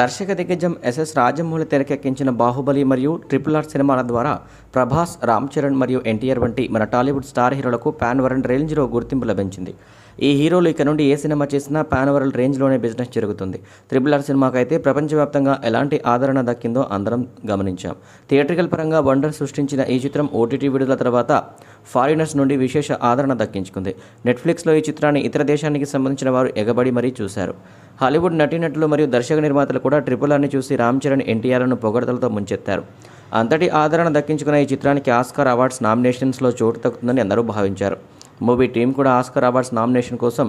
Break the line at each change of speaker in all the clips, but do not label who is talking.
దర్శక దిగ్గజం ఎస్ఎస్ రాజమౌళి తెరకెక్కించిన బాహుబలి మరియు ట్రిపుల్ ఆర్ సినిమాల ద్వారా ప్రభాస్ రామ్ చరణ్ మరియు ఎన్టీఆర్ వంటి మన టాలీవుడ్ స్టార్ హీరోలకు ప్యాన్ రేంజ్ రేంజ్లో గుర్తింపు లభించింది ఈ హీరోలు ఇక నుండి ఏ సినిమా చేసినా పాన్ వరల్డ్ రేంజ్లోనే బిజినెస్ జరుగుతుంది త్రిబుల్ ఆర్ సినిమాకైతే ప్రపంచవ్యాప్తంగా ఎలాంటి ఆదరణ దక్కిందో అందరం గమనించాం థియేట్రికల్ పరంగా వండర్ సృష్టించిన ఈ చిత్రం ఓటీటీ విడుదల తర్వాత ఫారినర్స్ నుండి విశేష ఆదరణ దక్కించుకుంది నెట్ఫ్లిక్స్లో ఈ చిత్రాన్ని ఇతర దేశానికి సంబంధించిన వారు ఎగబడి మరీ చూశారు హాలీవుడ్ నటీనటులు మరియు దర్శక నిర్మాతలు కూడా ట్రిపుల్ ఆర్ని చూసి రామ్ చరణ్ ఎన్టీఆర్ను పొగడతలతో ముంచెత్తారు అంతటి ఆదరణ దక్కించుకున్న ఈ చిత్రానికి ఆస్కార్ అవార్డ్స్ నామినేషన్స్లో చోటు తగ్గుతుందని అందరూ భావించారు మూవీ టీం కూడా ఆస్కర్ అవార్డ్స్ నామినేషన్ కోసం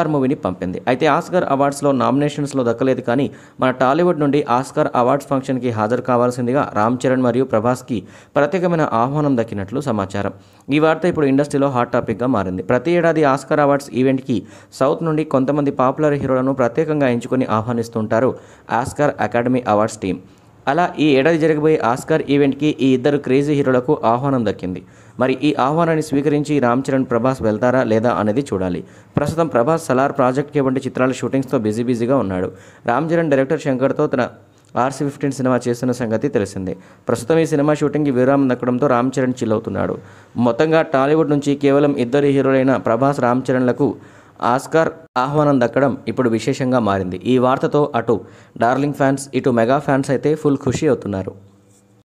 ఆర్ మూవీని పంపింది అయితే ఆస్కర్ అవార్డ్స్లో నామినేషన్స్లో దక్కలేదు కానీ మన టాలీవుడ్ నుండి ఆస్కర్ అవార్డ్స్ ఫంక్షన్కి హాజరు కావాల్సిందిగా రామ్ చరణ్ మరియు ప్రభాస్కి ప్రత్యేకమైన ఆహ్వానం దక్కినట్లు సమాచారం ఈ వార్త ఇప్పుడు ఇండస్ట్రీలో హాట్ టాపిక్గా మారింది ప్రతి ఏడాది ఆస్కర్ అవార్డ్స్ ఈవెంట్కి సౌత్ నుండి కొంతమంది పాపులర్ హీరోలను ప్రత్యేకంగా ఎంచుకొని ఆహ్వానిస్తుంటారు ఆస్కర్ అకాడమీ అవార్డ్స్ టీం అలా ఈ ఏడాది జరగబోయే ఆస్కార్ ఈవెంట్కి ఈ ఇద్దరు క్రేజీ హీరోలకు ఆహ్వానం దక్కింది మరి ఈ ఆహ్వానాన్ని స్వీకరించి రామ్ చరణ్ ప్రభాస్ వెళ్తారా లేదా అనేది చూడాలి ప్రస్తుతం ప్రభాస్ సలార్ ప్రాజెక్ట్ వంటి చిత్రాల షూటింగ్స్తో బిజీ బిజీగా ఉన్నాడు రామ్ చరణ్ డైరెక్టర్ శంకర్తో తన ఆర్సీ ఫిఫ్టీన్ సినిమా చేస్తున్న సంగతి తెలిసిందే ప్రస్తుతం ఈ సినిమా షూటింగ్కి విరామం దక్కడంతో రామ్ చరణ్ చిల్ అవుతున్నాడు మొత్తంగా టాలీవుడ్ నుంచి కేవలం ఇద్దరు హీరోలైన ప్రభాస్ రామ్ చరణ్లకు ఆస్కార్ ఆహ్వానం దక్కడం ఇప్పుడు విశేషంగా మారింది ఈ వార్తతో అటు డార్లింగ్ ఫ్యాన్స్ ఇటు మెగా ఫ్యాన్స్ అయితే ఫుల్ ఖుషి అవుతున్నారు